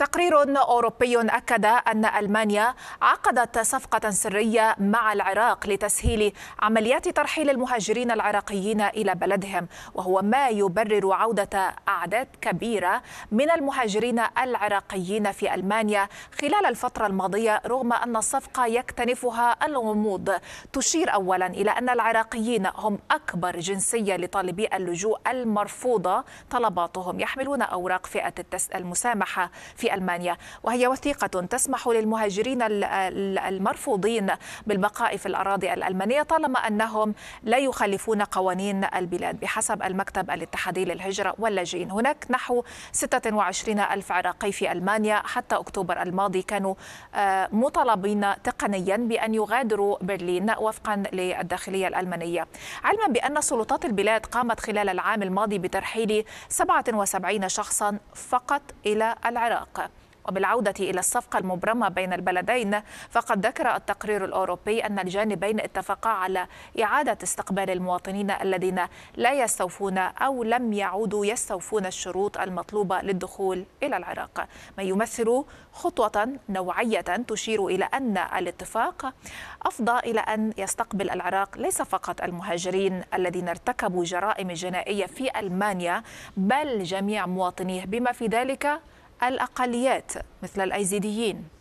تقرير أوروبي أكد أن ألمانيا عقدت صفقة سرية مع العراق لتسهيل عمليات ترحيل المهاجرين العراقيين إلى بلدهم وهو ما يبرر عودة أعداد كبيرة من المهاجرين العراقيين في ألمانيا خلال الفترة الماضية رغم أن الصفقة يكتنفها الغموض تشير أولا إلى أن العراقيين هم أكبر جنسية لطالبي اللجوء المرفوضة طلباتهم يحملون أوراق فئة المسامحة في ألمانيا وهي وثيقة تسمح للمهاجرين المرفوضين بالبقاء في الأراضي الألمانية طالما أنهم لا يخالفون قوانين البلاد بحسب المكتب الاتحادي للهجرة واللاجئين هناك نحو 26 ألف عراقي في ألمانيا حتى أكتوبر الماضي كانوا آه، مطالبين تقنيا بأن يغادروا برلين وفقا للداخلية الألمانية علما بأن سلطات البلاد قامت خلال العام الماضي بترحيل 77 شخصا فقط إلى العراق وبالعودة إلى الصفقة المبرمة بين البلدين فقد ذكر التقرير الأوروبي أن الجانبين اتفقا على إعادة استقبال المواطنين الذين لا يستوفون أو لم يعودوا يستوفون الشروط المطلوبة للدخول إلى العراق ما يمثل خطوة نوعية تشير إلى أن الاتفاق أفضى إلى أن يستقبل العراق ليس فقط المهاجرين الذين ارتكبوا جرائم جنائية في ألمانيا بل جميع مواطنيه بما في ذلك الأقليات مثل الأيزيديين